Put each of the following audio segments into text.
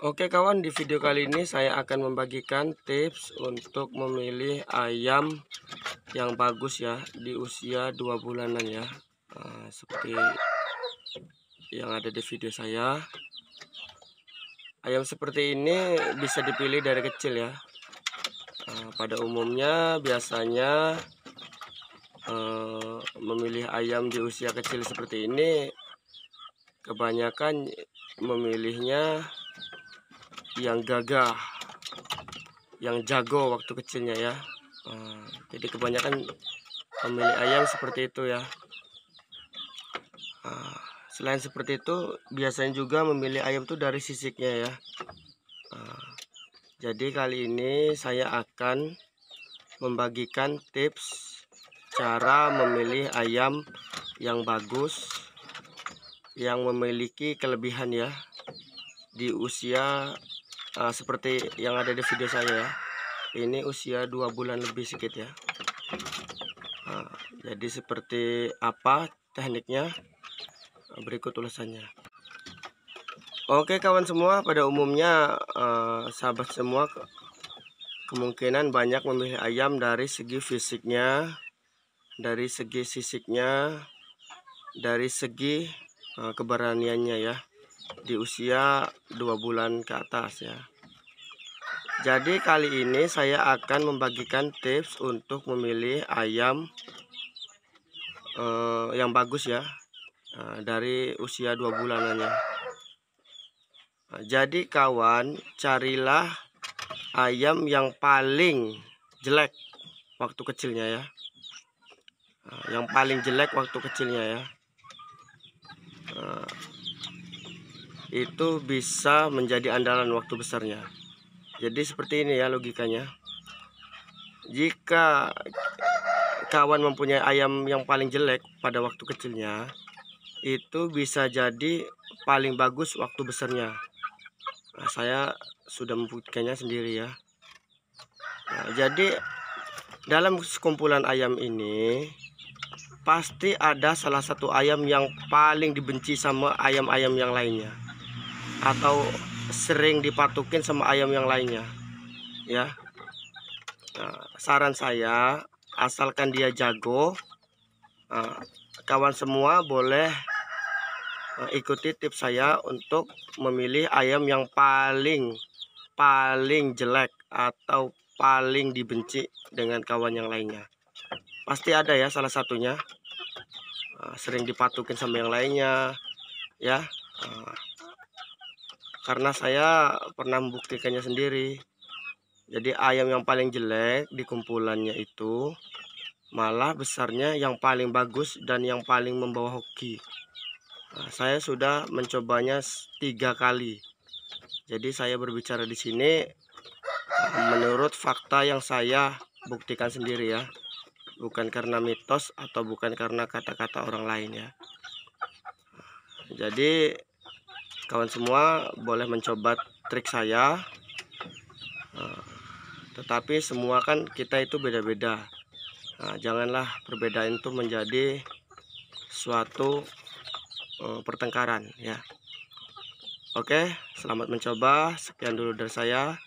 Oke kawan di video kali ini saya akan membagikan tips untuk memilih ayam yang bagus ya di usia dua bulanan ya nah, seperti yang ada di video saya ayam seperti ini bisa dipilih dari kecil ya nah, pada umumnya biasanya eh, memilih ayam di usia kecil seperti ini kebanyakan memilihnya yang gagah yang jago waktu kecilnya ya eh, jadi kebanyakan pemilik ayam seperti itu ya eh, selain seperti itu biasanya juga memilih ayam tuh dari sisiknya ya eh, jadi kali ini saya akan membagikan tips cara memilih ayam yang bagus yang memiliki kelebihan ya di usia uh, seperti yang ada di video saya ya ini usia dua bulan lebih sedikit ya uh, jadi seperti apa tekniknya eh, berikut ulasannya Oke kawan semua pada umumnya uh, sahabat semua kemungkinan banyak memilih ayam dari segi fisiknya dari segi sisiknya dari segi uh, keberaniannya ya di usia dua bulan ke atas ya jadi kali ini saya akan membagikan tips untuk memilih ayam eh, yang bagus ya nah, dari usia dua bulanannya jadi kawan carilah ayam yang paling jelek waktu kecilnya ya eh, yang paling jelek waktu kecilnya ya eh, itu bisa menjadi andalan waktu besarnya jadi seperti ini ya logikanya jika kawan mempunyai ayam yang paling jelek pada waktu kecilnya itu bisa jadi paling bagus waktu besarnya nah, saya sudah membuktikannya sendiri ya nah, jadi dalam sekumpulan ayam ini pasti ada salah satu ayam yang paling dibenci sama ayam-ayam yang lainnya atau sering dipatukin sama ayam yang lainnya ya nah, saran saya asalkan dia jago nah, kawan semua boleh eh, ikuti tips saya untuk memilih ayam yang paling paling jelek atau paling dibenci dengan kawan yang lainnya pasti ada ya salah satunya eh, sering dipatukin sama yang lainnya ya karena saya pernah membuktikannya sendiri jadi ayam yang paling jelek di kumpulannya itu malah besarnya yang paling bagus dan yang paling membawa hoki nah, saya sudah mencobanya tiga kali jadi saya berbicara di sini menurut fakta yang saya buktikan sendiri ya bukan karena mitos atau bukan karena kata-kata orang lain ya jadi kawan semua boleh mencoba trik saya eh, tetapi semua kan kita itu beda-beda nah, janganlah perbedaan itu menjadi suatu eh, pertengkaran ya Oke selamat mencoba sekian dulu dari saya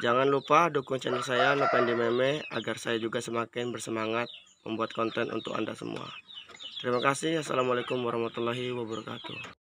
Jangan lupa dukung channel saya di Meme agar saya juga semakin bersemangat membuat konten untuk Anda semua. Terima kasih. Assalamualaikum warahmatullahi wabarakatuh.